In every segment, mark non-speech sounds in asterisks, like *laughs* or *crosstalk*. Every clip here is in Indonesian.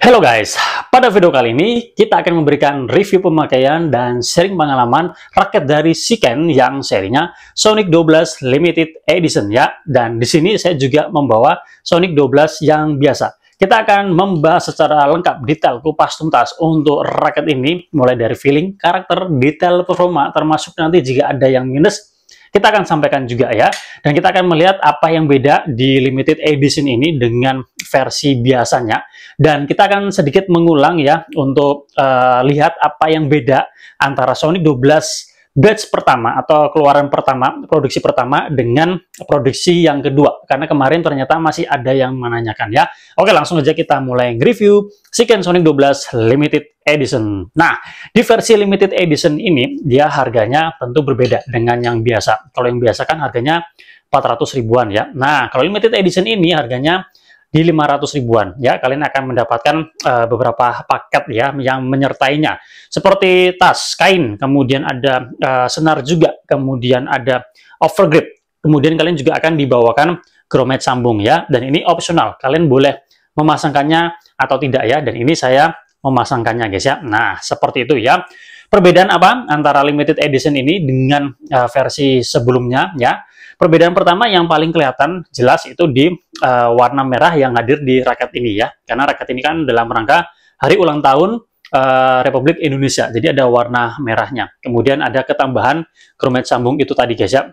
Hello guys, pada video kali ini kita akan memberikan review pemakaian dan sharing pengalaman raket dari Siken yang serinya Sonic 12 Limited Edition ya. Dan di sini saya juga membawa Sonic 12 yang biasa. Kita akan membahas secara lengkap detail kupas tuntas untuk raket ini mulai dari feeling, karakter, detail performa termasuk nanti jika ada yang minus kita akan sampaikan juga ya. Dan kita akan melihat apa yang beda di limited edition ini dengan versi biasanya. Dan kita akan sedikit mengulang ya untuk uh, lihat apa yang beda antara Sonic 12 batch pertama atau keluaran pertama, produksi pertama dengan produksi yang kedua. Karena kemarin ternyata masih ada yang menanyakan ya. Oke, langsung aja kita mulai review Sequence Sonic 12 Limited Edition. Nah, di versi limited edition ini dia harganya tentu berbeda dengan yang biasa. Kalau yang biasa kan harganya 400 ribuan ya. Nah, kalau limited edition ini harganya di 500 ribuan ya kalian akan mendapatkan uh, beberapa paket ya yang menyertainya seperti tas kain kemudian ada uh, senar juga kemudian ada overgrip kemudian kalian juga akan dibawakan gromet sambung ya dan ini opsional kalian boleh memasangkannya atau tidak ya dan ini saya memasangkannya guys ya. Nah, seperti itu ya. Perbedaan apa antara limited edition ini dengan uh, versi sebelumnya ya? Perbedaan pertama yang paling kelihatan jelas itu di uh, warna merah yang hadir di raket ini ya. Karena raket ini kan dalam rangka hari ulang tahun uh, Republik Indonesia. Jadi ada warna merahnya. Kemudian ada ketambahan kromet sambung itu tadi guys ya.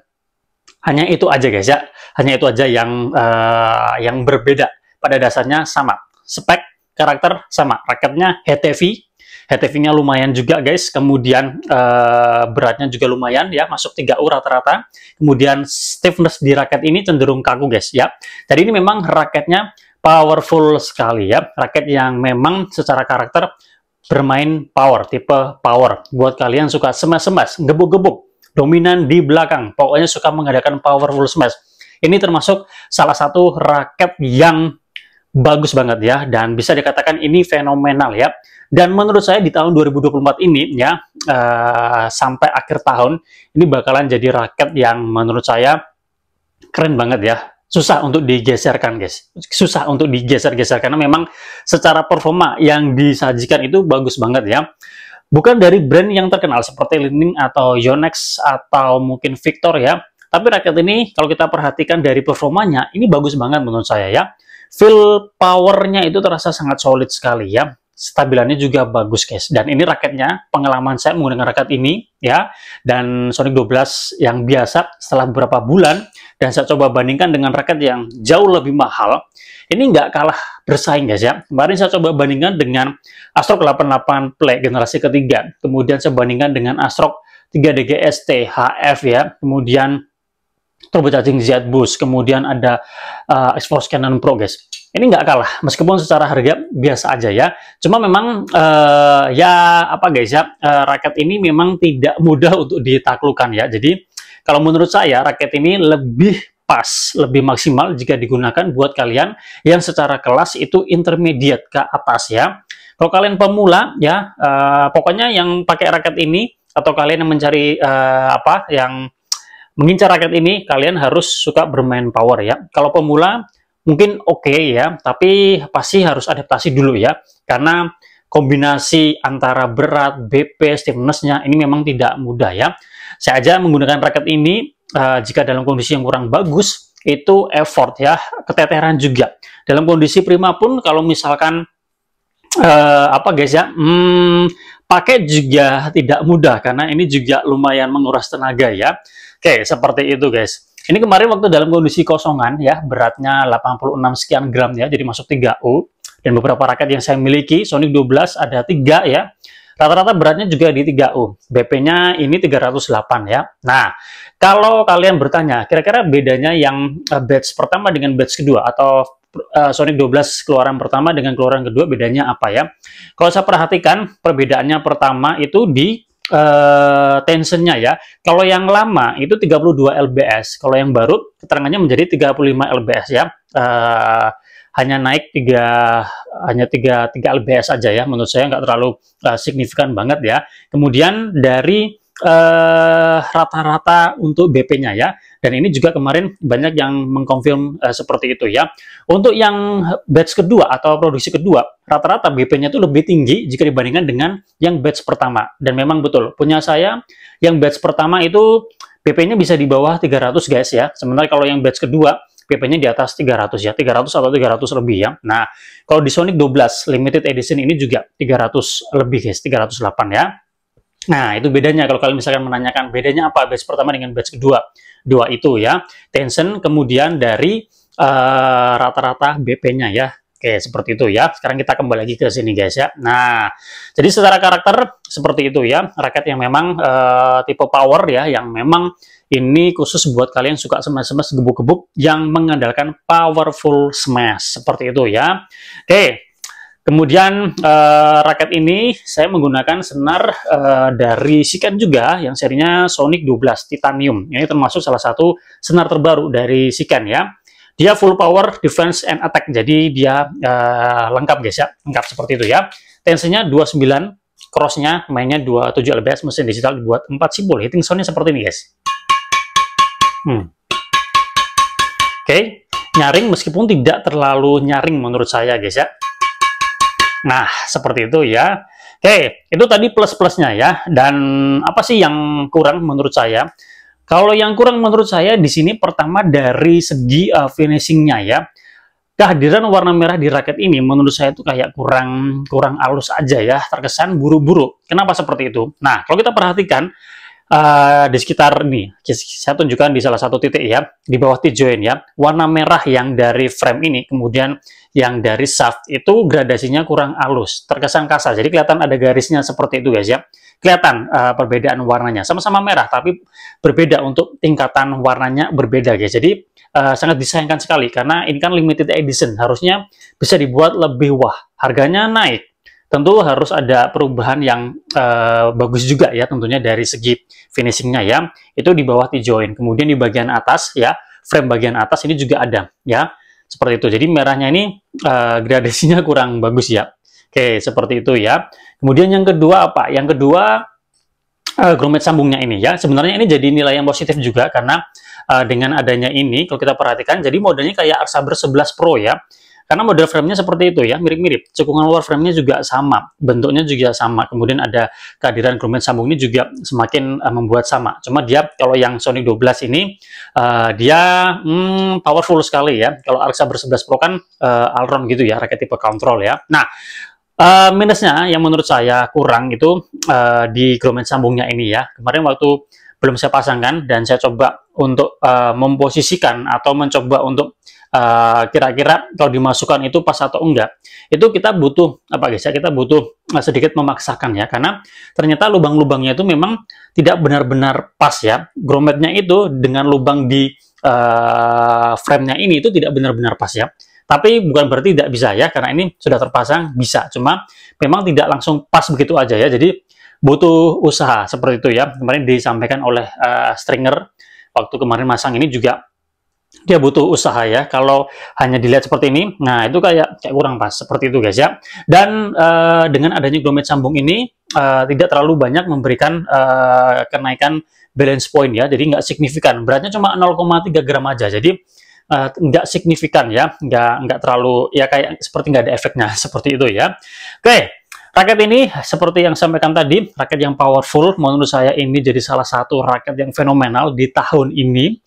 Hanya itu aja guys ya. Hanya itu aja yang uh, yang berbeda. Pada dasarnya sama. Spek karakter sama raketnya HTV HTV-nya lumayan juga guys, kemudian uh, beratnya juga lumayan ya, masuk 3U rata-rata. Kemudian stiffness di raket ini cenderung kaku guys ya. Jadi ini memang raketnya powerful sekali ya, raket yang memang secara karakter bermain power, tipe power. Buat kalian suka semas-semas, gebuk-gebuk, dominan di belakang, pokoknya suka mengadakan powerful smash. Ini termasuk salah satu raket yang bagus banget ya dan bisa dikatakan ini fenomenal ya. Dan menurut saya di tahun 2024 ini ya uh, sampai akhir tahun ini bakalan jadi raket yang menurut saya keren banget ya. Susah untuk digeserkan guys, susah untuk digeser-geser karena memang secara performa yang disajikan itu bagus banget ya bukan dari brand yang terkenal seperti Lining atau Yonex atau mungkin Victor ya. Tapi raket ini kalau kita perhatikan dari performanya ini bagus banget menurut saya ya. Feel powernya itu terasa sangat solid sekali ya. Stabilannya juga bagus guys. Dan ini raketnya, pengalaman saya menggunakan raket ini ya. Dan Sonic 12 yang biasa setelah beberapa bulan. Dan saya coba bandingkan dengan raket yang jauh lebih mahal. Ini nggak kalah bersaing guys ya. Kemarin saya coba bandingkan dengan Astro 88 Play generasi ketiga. Kemudian saya bandingkan dengan Astro 3DGS THF ya. Kemudian turbo charging Z Boost, kemudian ada uh, Exforce Canon Pro guys. Ini nggak kalah, meskipun secara harga biasa aja ya. Cuma memang uh, ya apa guys ya, uh, raket ini memang tidak mudah untuk ditaklukan ya. Jadi kalau menurut saya raket ini lebih pas, lebih maksimal jika digunakan buat kalian yang secara kelas itu intermediate ke atas ya. Kalau kalian pemula ya, uh, pokoknya yang pakai raket ini atau kalian yang mencari uh, apa yang mengincar raket ini kalian harus suka bermain power ya. Kalau pemula mungkin oke okay ya, tapi pasti harus adaptasi dulu ya. Karena kombinasi antara berat, BP, stiffnessnya ini memang tidak mudah ya. Saya aja menggunakan raket ini uh, jika dalam kondisi yang kurang bagus itu effort ya, keteteran juga. Dalam kondisi prima pun kalau misalkan uh, apa guys ya, hmm, pakai juga tidak mudah karena ini juga lumayan menguras tenaga ya. Oke, seperti itu guys. Ini kemarin waktu dalam kondisi kosongan ya, beratnya 86 sekian gram ya, jadi masuk 3U. Dan beberapa raket yang saya miliki, Sonic 12 ada 3 ya. Rata-rata beratnya juga di 3U. BP-nya ini 308 ya. Nah, kalau kalian bertanya, kira-kira bedanya yang eh, batch pertama dengan batch kedua atau eh, Sonic 12 keluaran pertama dengan keluaran kedua bedanya apa ya? Kalau saya perhatikan perbedaannya pertama itu di uh, tensionnya ya. Kalau yang lama itu 32 lbs, kalau yang baru keterangannya menjadi 35 lbs ya. Uh, hanya naik tiga hanya tiga tiga lbs aja ya menurut saya nggak terlalu uh, signifikan banget ya kemudian dari Eh, rata-rata uh, untuk BP-nya ya. Dan ini juga kemarin banyak yang mengkonfirm uh, seperti itu ya. Untuk yang batch kedua atau produksi kedua, rata-rata BP-nya itu lebih tinggi jika dibandingkan dengan yang batch pertama. Dan memang betul, punya saya yang batch pertama itu BP-nya bisa di bawah 300 guys ya. Sementara kalau yang batch kedua bp nya di atas 300 ya, 300 atau 300 lebih ya. Nah, kalau di Sonic 12 limited edition ini juga 300 lebih guys, 308 ya. Nah, itu bedanya kalau kalian misalkan menanyakan bedanya apa batch pertama dengan batch kedua. Dua itu ya, tension kemudian dari rata eh, rata-rata BP-nya ya. Oke, seperti itu ya. Sekarang kita kembali lagi ke sini guys ya. Nah, jadi secara karakter seperti itu ya. rakyat yang memang uh, tipe power ya, yang memang ini khusus buat kalian suka smash-smash gebuk-gebuk yang mengandalkan powerful smash. Seperti itu ya. Oke, Kemudian uh, raket ini saya menggunakan senar uh, dari Sikat juga yang serinya Sonic 12 Titanium. Ini termasuk salah satu senar terbaru dari Sikan ya. Dia full power defense and attack. Jadi dia uh, lengkap guys ya, lengkap seperti itu ya. Tensinya 29, crossnya mainnya 27 lbs, mesin digital dibuat 4 simbol. Hitting soundnya seperti ini guys. Hmm. Oke, okay. nyaring meskipun tidak terlalu nyaring menurut saya guys ya Nah, seperti itu ya. Oke, itu tadi plus-plusnya ya. Dan apa sih yang kurang menurut saya? Kalau yang kurang menurut saya di sini pertama dari segi uh, finishingnya ya. Kehadiran warna merah di raket ini menurut saya itu kayak kurang kurang halus aja ya, terkesan buru-buru. Kenapa seperti itu? Nah, kalau kita perhatikan uh, di sekitar ini saya tunjukkan di salah satu titik ya di bawah T join ya warna merah yang dari frame ini kemudian yang dari shaft itu gradasinya kurang halus terkesan kasar jadi kelihatan ada garisnya seperti itu guys ya kelihatan uh, perbedaan warnanya sama-sama merah tapi berbeda untuk tingkatan warnanya berbeda guys jadi uh, sangat disayangkan sekali karena ini kan limited edition harusnya bisa dibuat lebih wah harganya naik tentu harus ada perubahan yang uh, bagus juga ya tentunya dari segi finishingnya ya itu di bawah di join kemudian di bagian atas ya frame bagian atas ini juga ada ya seperti itu jadi merahnya ini uh, gradasinya kurang bagus ya oke seperti itu ya kemudian yang kedua apa yang kedua uh, eh, grommet sambungnya ini ya sebenarnya ini jadi nilai yang positif juga karena uh, dengan adanya ini kalau kita perhatikan jadi modelnya kayak Arsaber 11 Pro ya karena model framenya seperti itu ya, mirip-mirip. Cekungan luar framenya juga sama, bentuknya juga sama. Kemudian ada kehadiran grommet sambung ini juga semakin uh, membuat sama. Cuma dia kalau yang Sony 12 ini uh, dia hmm, powerful sekali ya. Kalau Alexa bersebelas Pro kan uh, Alron gitu ya, raket tipe control ya. Nah, Uh, minusnya yang menurut saya kurang itu uh, di grommet sambungnya ini ya. Kemarin waktu belum saya pasangkan dan saya coba untuk uh, memposisikan atau mencoba untuk Eh, kira-kira uh, kalau dimasukkan itu pas atau enggak itu kita butuh apa guys ya kita butuh eh, sedikit memaksakan ya karena ternyata lubang-lubangnya itu memang tidak benar-benar pas ya grometnya itu dengan lubang di uh, frame-nya ini itu tidak benar-benar pas ya tapi bukan berarti tidak bisa ya karena ini sudah terpasang bisa cuma memang tidak langsung pas begitu aja ya jadi butuh usaha seperti itu ya kemarin disampaikan oleh uh, stringer waktu kemarin masang ini juga dia butuh usaha ya. Kalau hanya dilihat seperti ini, nah itu kayak kayak kurang pas seperti itu guys ya. Dan uh, dengan adanya grommet sambung ini uh, tidak terlalu banyak memberikan uh, kenaikan balance point ya. Jadi nggak signifikan. Beratnya cuma 0,3 gram aja. Jadi uh, nggak signifikan ya, nggak nggak terlalu ya kayak seperti nggak ada efeknya *laughs* seperti itu ya. Oke. Okay. Raket ini seperti yang sampaikan tadi, raket yang powerful menurut saya ini jadi salah satu raket yang fenomenal di tahun ini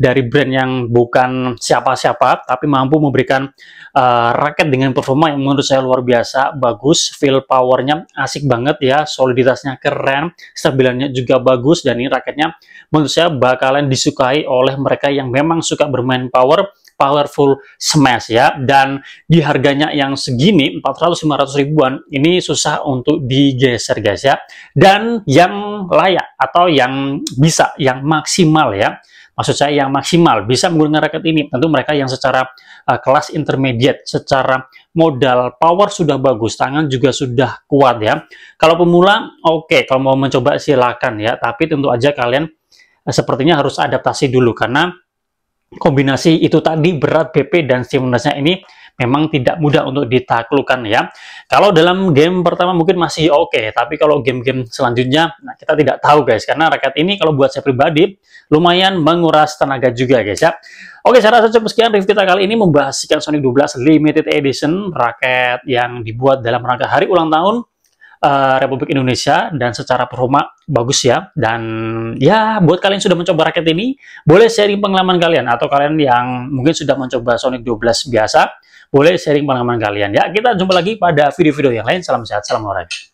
dari brand yang bukan siapa-siapa tapi mampu memberikan uh, eh, raket dengan performa yang menurut saya luar biasa, bagus, feel powernya asik banget ya, soliditasnya keren, stabilannya juga bagus dan ini raketnya menurut saya bakalan disukai oleh mereka yang memang suka bermain power Powerful Smash ya. Dan di harganya yang segini 400-500 ribuan ini susah untuk digeser guys ya. Dan yang layak atau yang bisa, yang maksimal ya maksud saya yang maksimal bisa menggunakan raket ini tentu mereka yang secara uh, kelas intermediate secara modal power sudah bagus tangan juga sudah kuat ya kalau pemula oke okay, kalau mau mencoba silakan ya tapi tentu aja kalian eh, sepertinya harus adaptasi dulu karena kombinasi itu tadi berat BP dan stimulusnya ini memang tidak mudah untuk ditaklukkan ya. Kalau dalam game pertama mungkin masih oke, okay, tapi kalau game-game selanjutnya nah kita tidak tahu guys karena raket ini kalau buat saya pribadi lumayan menguras tenaga juga guys ya. Oke, saya rasa cukup sekian review kita kali ini membahas Sonic 12 Limited Edition raket yang dibuat dalam rangka hari ulang tahun Eh, Republik Indonesia dan secara performa bagus ya. Dan ya buat kalian sudah mencoba raket ini, boleh sharing pengalaman kalian atau kalian yang mungkin sudah mencoba Sonic 12 biasa, boleh sharing pengalaman kalian ya. Kita jumpa lagi pada video-video yang lain. Salam sehat, salam olahraga.